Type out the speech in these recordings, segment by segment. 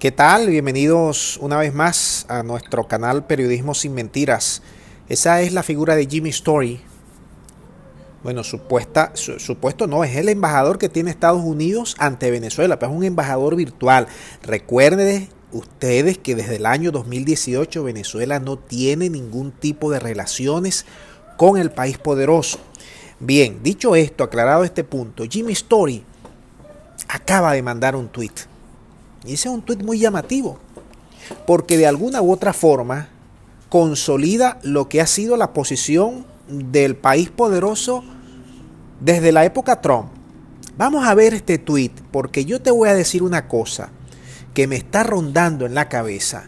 ¿Qué tal? Bienvenidos una vez más a nuestro canal Periodismo sin Mentiras. Esa es la figura de Jimmy Story. Bueno, supuesta, supuesto no, es el embajador que tiene Estados Unidos ante Venezuela, pero pues es un embajador virtual. Recuerden ustedes que desde el año 2018 Venezuela no tiene ningún tipo de relaciones con el país poderoso. Bien, dicho esto, aclarado este punto, Jimmy Story acaba de mandar un tuit y ese es un tuit muy llamativo, porque de alguna u otra forma consolida lo que ha sido la posición del país poderoso desde la época Trump. Vamos a ver este tuit, porque yo te voy a decir una cosa que me está rondando en la cabeza.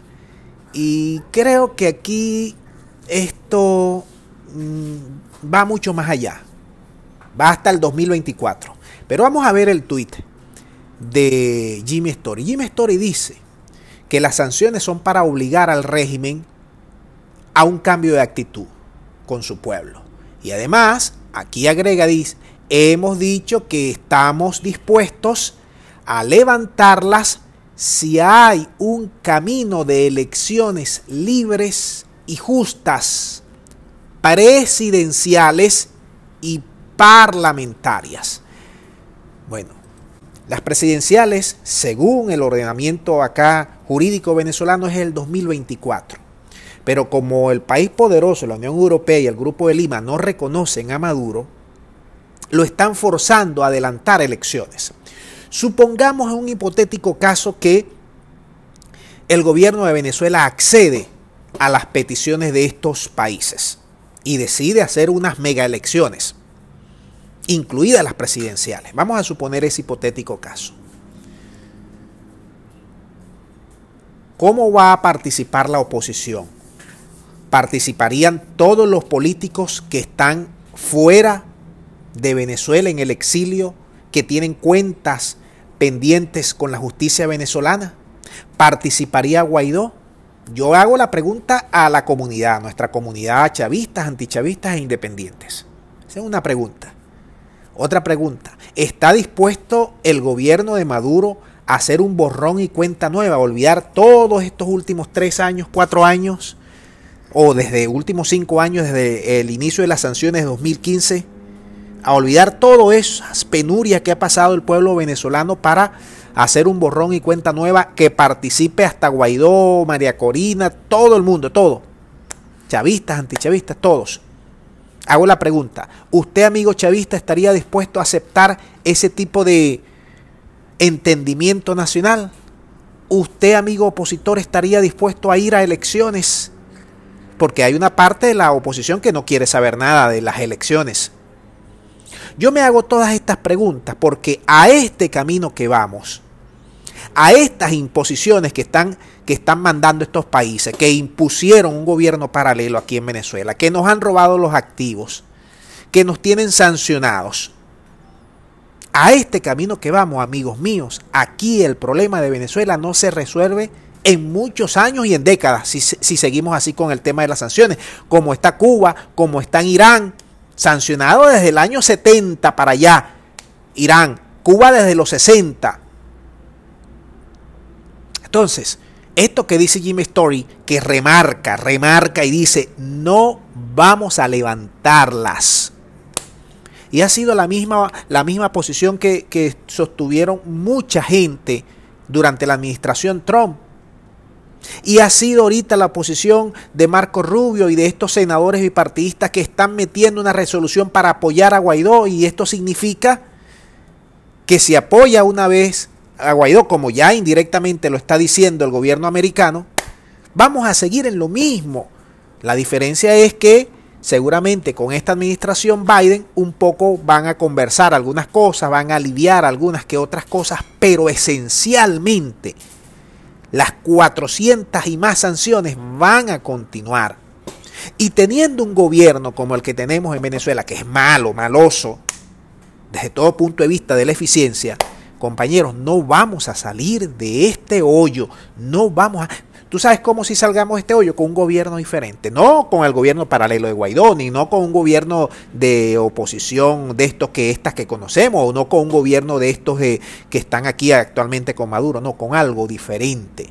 Y creo que aquí esto mm, va mucho más allá. Va hasta el 2024. Pero vamos a ver el tuit de Jimmy Story. Jimmy Story dice que las sanciones son para obligar al régimen a un cambio de actitud con su pueblo. Y además, aquí agrega, dice, hemos dicho que estamos dispuestos a levantarlas si hay un camino de elecciones libres y justas, presidenciales y parlamentarias. Bueno, las presidenciales, según el ordenamiento acá jurídico venezolano, es el 2024. Pero como el país poderoso, la Unión Europea y el Grupo de Lima no reconocen a Maduro, lo están forzando a adelantar elecciones. Supongamos un hipotético caso que el gobierno de Venezuela accede a las peticiones de estos países y decide hacer unas mega elecciones incluidas las presidenciales. Vamos a suponer ese hipotético caso. ¿Cómo va a participar la oposición? Participarían todos los políticos que están fuera de Venezuela en el exilio, que tienen cuentas pendientes con la justicia venezolana. ¿Participaría Guaidó? Yo hago la pregunta a la comunidad, nuestra comunidad chavistas, antichavistas e independientes. Esa es una pregunta. Otra pregunta, ¿está dispuesto el gobierno de Maduro a hacer un borrón y cuenta nueva, a olvidar todos estos últimos tres años, cuatro años, o desde últimos cinco años, desde el inicio de las sanciones de 2015, a olvidar todas esas penurias que ha pasado el pueblo venezolano para hacer un borrón y cuenta nueva que participe hasta Guaidó, María Corina, todo el mundo, todo. Chavistas, antichavistas, todos. Hago la pregunta, ¿usted amigo chavista estaría dispuesto a aceptar ese tipo de entendimiento nacional? ¿Usted amigo opositor estaría dispuesto a ir a elecciones? Porque hay una parte de la oposición que no quiere saber nada de las elecciones. Yo me hago todas estas preguntas porque a este camino que vamos, a estas imposiciones que están, que están mandando estos países, que impusieron un gobierno paralelo aquí en Venezuela, que nos han robado los activos, que nos tienen sancionados. A este camino que vamos, amigos míos, aquí el problema de Venezuela no se resuelve en muchos años y en décadas, si, si seguimos así con el tema de las sanciones, como está Cuba, como está Irán, sancionado desde el año 70 para allá, Irán, Cuba desde los 60, entonces, esto que dice Jim Story, que remarca, remarca y dice, no vamos a levantarlas. Y ha sido la misma, la misma posición que, que sostuvieron mucha gente durante la administración Trump. Y ha sido ahorita la posición de Marco Rubio y de estos senadores bipartidistas que están metiendo una resolución para apoyar a Guaidó. Y esto significa que si apoya una vez a Guaidó, como ya indirectamente lo está diciendo el gobierno americano, vamos a seguir en lo mismo. La diferencia es que seguramente con esta administración Biden un poco van a conversar algunas cosas, van a aliviar algunas que otras cosas, pero esencialmente las 400 y más sanciones van a continuar. Y teniendo un gobierno como el que tenemos en Venezuela, que es malo, maloso, desde todo punto de vista de la eficiencia, compañeros, no vamos a salir de este hoyo, no vamos a... Tú sabes cómo si salgamos de este hoyo con un gobierno diferente, no con el gobierno paralelo de Guaidó, ni no con un gobierno de oposición de estos que estas que conocemos, o no con un gobierno de estos que están aquí actualmente con Maduro, no, con algo diferente,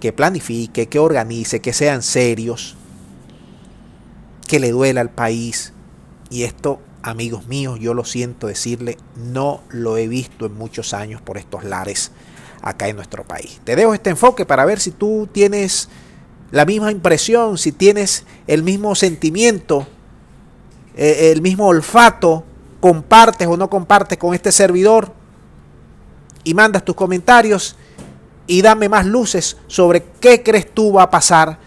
que planifique, que organice, que sean serios, que le duela al país. Y esto amigos míos, yo lo siento decirle, no lo he visto en muchos años por estos lares acá en nuestro país. Te dejo este enfoque para ver si tú tienes la misma impresión, si tienes el mismo sentimiento, eh, el mismo olfato, compartes o no compartes con este servidor y mandas tus comentarios y dame más luces sobre qué crees tú va a pasar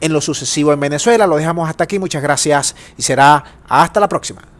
en lo sucesivo en Venezuela. Lo dejamos hasta aquí, muchas gracias y será hasta la próxima.